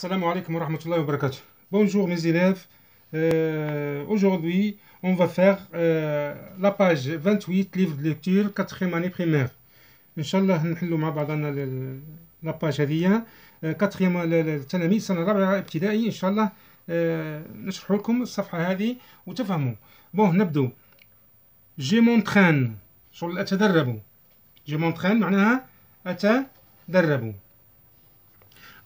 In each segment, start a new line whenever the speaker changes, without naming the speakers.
السلام عليكم ورحمة الله وبركاته بونجور مي زيلاف اجوردي اون فا فيغ لا باج 28 ليفر دو ليكتور كاتخيم اني بريمير ان شاء الله نحلو مع بعضنا لا باج هذيا كاتخيم التلاميذ سنة رابعة ابتدائي ان شاء الله نشرح لكم الصفحة هذه وتفهموا بون نبدو جي مونتخان شغل اتدرب جي مونتخان معناها اتدربوا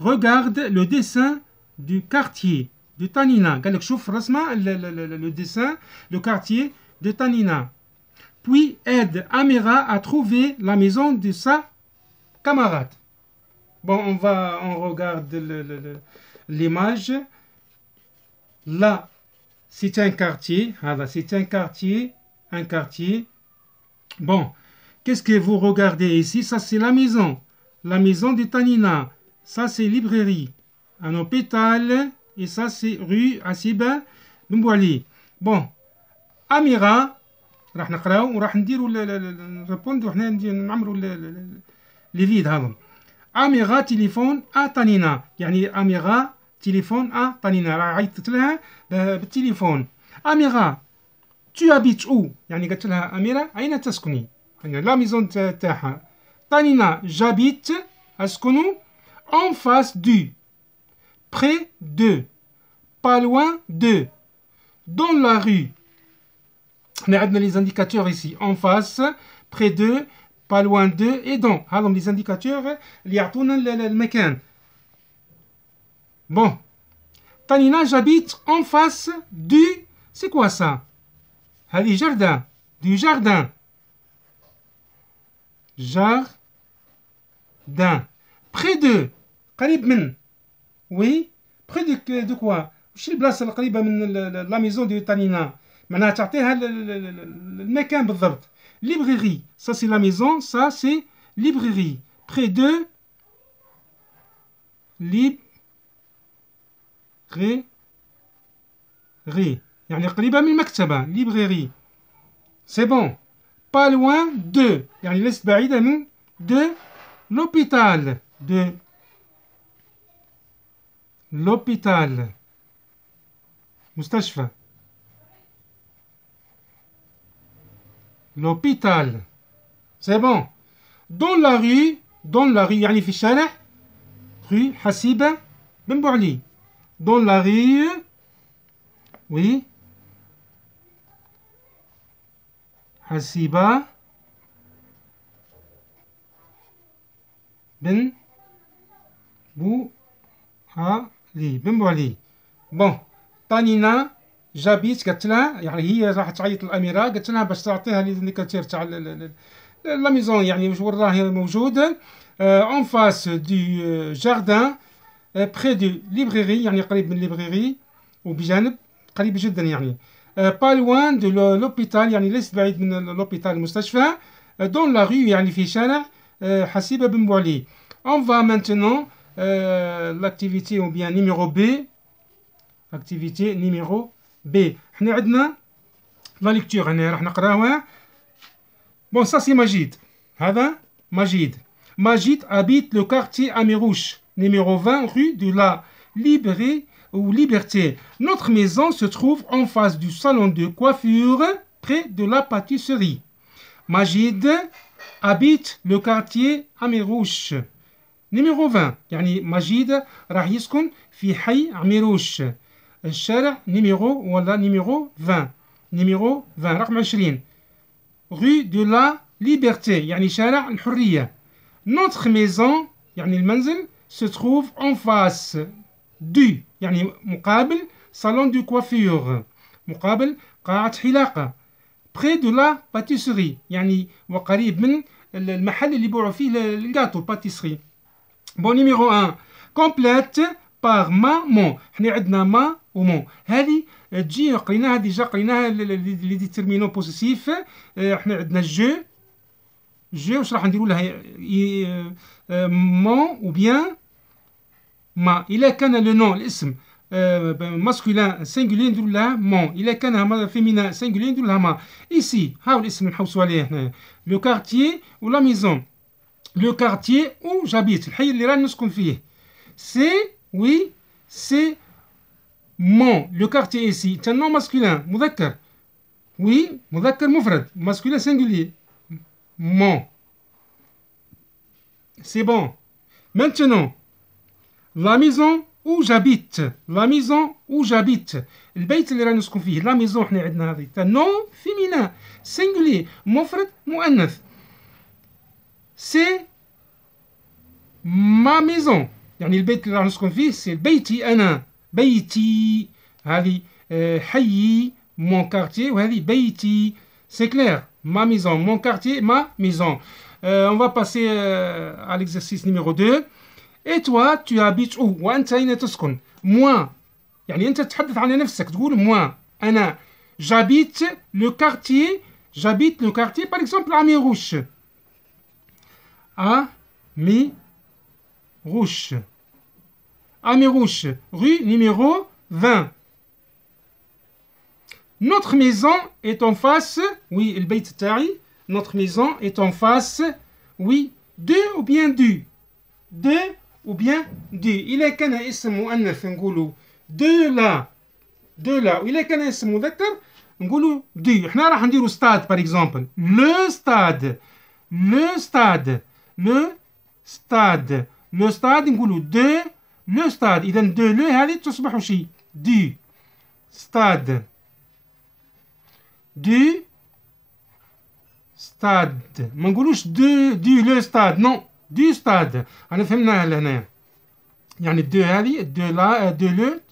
regarde le dessin du quartier de Tanina. franchement, le dessin, le quartier de Tanina. Puis aide Amira à trouver la maison de sa camarade. Bon, on va, on regarde l'image. Là, c'est un quartier. Voilà, ah, c'est un quartier, un quartier. Bon, qu'est-ce que vous regardez ici Ça, c'est la maison. La maison de Tanina ça c'est librairie. Un hôpital, et ça c'est rue Asiba Bon, Amira, on va répondre, le vide. Amira téléphone à Tanina. Amira téléphone à Tanina. Téléphone. Amira, tu habites où Amira, La maison de Tanina, j'habite à Skounou en face du, près de, pas loin de, dans la rue. On a les indicateurs ici, en face, près de, pas loin de et dans. Alors ah, les indicateurs, les le Bon. Tanina, j'habite en face du... C'est quoi ça Ali jardin. Du jardin. Jardin. Près de, oui. Près de quoi? Je suis place la maison de Tanina. Maintenant, notre hôtel, hein, le mec Librairie, ça c'est la maison, ça c'est la librairie. Près de, lib, Ré. Ré. Il y a librairie. C'est bon. Pas loin de. Il y a le liste de l'hôpital de l'hôpital fin l'hôpital c'est bon dans la rue dans la rue يعني rue Hassiba Ben dans la rue oui Hassiba لي بنبو عليه بون طانينا جابيت قالت لها يعني هي راح تعيط الاميره قالت لها باش تعطيها لينديكاتير تاع لا ميزون يعني واش وراه موجود اون فاس دو جاردان بري دو ليبريري يعني قريب من ليبريري وبجانب قريب جدا يعني با لوان دو لوبيتال يعني ليس بعيد من لوبيتال المستشفى دون لا ريو يعني في شارع آه، حسيبه بن بوعلي اون فا مانتونون Euh, l'activité ou bien numéro B. Activité numéro B. la lecture. Bon, ça c'est Majid. Hein, hein? Majid. Majid habite le quartier Amirouche, numéro 20, rue de la Libérée ou Liberté. Notre maison se trouve en face du salon de coiffure, près de la pâtisserie. Majid habite le quartier Amirouche. نيميرو 20 يعني مجيد راح يسكن في حي عميروش الشارع نيميرو ولا نيميرو 20 نيميرو 20 رقم 20 رو دو لا ليبرتي يعني شارع الحرية نوتر ميزون يعني المنزل سي trouve اون فاس دو يعني مقابل صالون دو coiffure مقابل قاعة حلاقة بخي دو لا باتيسري يعني وقريب من المحل اللي بيبيعوا فيه الجاتو باتيسري Bon numéro 1. Complète par ma, mon. Nous avons ma, ou mon. Euh, il est dans ma, ou déterminants possessifs. est euh, dans je. Je, mon. ou mon. mon. bien. ma. Il est a le nom, le euh, nom ben, masculin, singulier, on mon. Il mon. Il est le nom le quartier où j'habite, c'est, oui, c'est mon, le quartier ici, c'est un nom masculin, Oui, Oui, mudakar mufrad, masculin singulier. Mon. C'est bon. Maintenant, la maison où j'habite, la maison où j'habite, le bait اللي رانا نسكن la maison est un nom féminin, singulier, mufrad, muannath c'est ma maison. يعني البيت اللي راح نسكن فيه سي بيتي c'est بيتي هذه euh, mon quartier وهذه بيتي c'est clair ma maison mon quartier ma maison euh, on va passer euh, à l'exercice numéro 2 et toi tu habites où وأنت tu تسكن moi يعني أنت تتحدث عن نفسك تقول moi j'habite le quartier j'habite le quartier par exemple à Rouge Ami Rouge, rue numéro 20. Notre maison est en face, oui, le Beit Tari, notre maison est en face, oui, de ou bien du. De ou bien du. Il est qu'un ism on dit de là. De là. Il a qu'un ism On là. du. allons dire le stade par exemple. Le stade. Le stade le stade. Le stade, on dit de le stade. Il de le, du stade. Du stade. On ne du le stade. Non, du stade. On a fait Il y a deux de la, de le,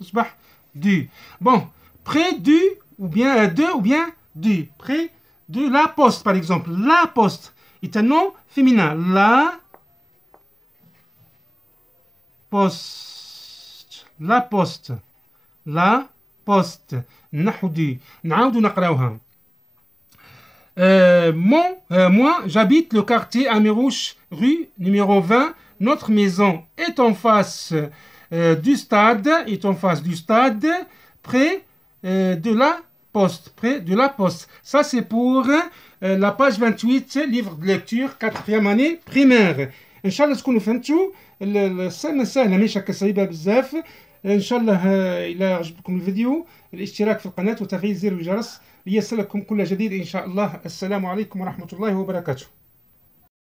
du. Bon, près du ou bien de ou bien du. Près de la poste, par exemple. La poste est un nom féminin. La poste. La poste. La poste. nous Nahoudou نقراوها mon, euh, moi, j'habite le quartier Amirouche, rue numéro 20. Notre maison est en face euh, du stade, est en face du stade, près euh, de la poste, près de la poste. Ça, c'est pour euh, la page 28, livre de lecture, quatrième année primaire. ان شاء الله تكونوا فهمتوا السنه سهله ماشي هكا صعيبه بزاف ان شاء الله الى عجبكم الفيديو الاشتراك في القناه وتفعيل زر الجرس ليصلكم كل جديد ان شاء الله السلام عليكم ورحمه الله وبركاته